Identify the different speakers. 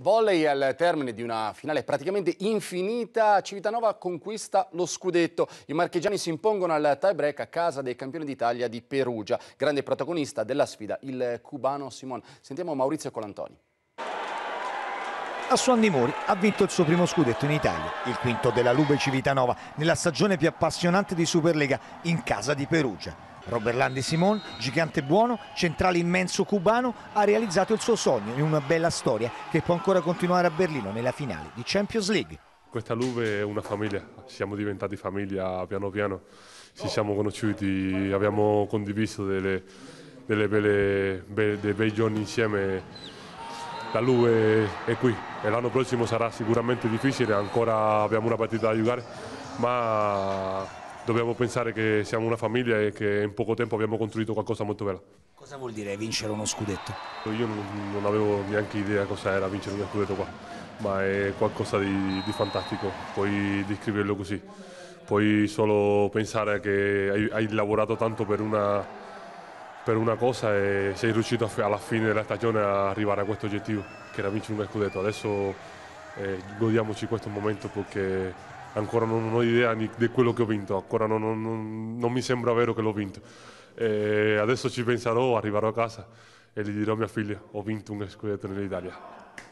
Speaker 1: Volley al termine di una finale praticamente infinita, Civitanova conquista lo scudetto. I marchigiani si impongono al tie-break a casa dei campioni d'Italia di Perugia. Grande protagonista della sfida, il cubano Simon. Sentiamo Maurizio Colantoni.
Speaker 2: A Suan di Mori ha vinto il suo primo scudetto in Italia, il quinto della Lube Civitanova, nella stagione più appassionante di Superlega in casa di Perugia. Robert Landi Simon, gigante buono, centrale immenso cubano, ha realizzato il suo sogno in una bella storia che può ancora continuare a Berlino nella finale
Speaker 3: di Champions League. Questa Luve è una famiglia, siamo diventati famiglia piano piano, ci siamo conosciuti, abbiamo condiviso delle, delle belle, be, dei bei giorni insieme. La Luve è qui e l'anno prossimo sarà sicuramente difficile, ancora abbiamo una partita da giocare, ma dobbiamo pensare che siamo una famiglia e che in poco tempo abbiamo costruito qualcosa molto bello. Cosa vuol dire vincere uno scudetto? Io non, non avevo neanche idea cosa era vincere uno scudetto qua, ma è qualcosa di, di fantastico, puoi descriverlo così. Puoi solo pensare che hai, hai lavorato tanto per una, per una cosa e sei riuscito alla fine della stagione a arrivare a questo obiettivo che era vincere uno scudetto. Adesso eh, godiamoci questo momento perché ancora non ho idea di, di quello che ho vinto, ancora non, non, non, mi sembra vero che l'ho vinto. E adesso ci penserò, arriverò a casa e gli dirò a mia figlia, ho vinto un scudetto nell'Italia.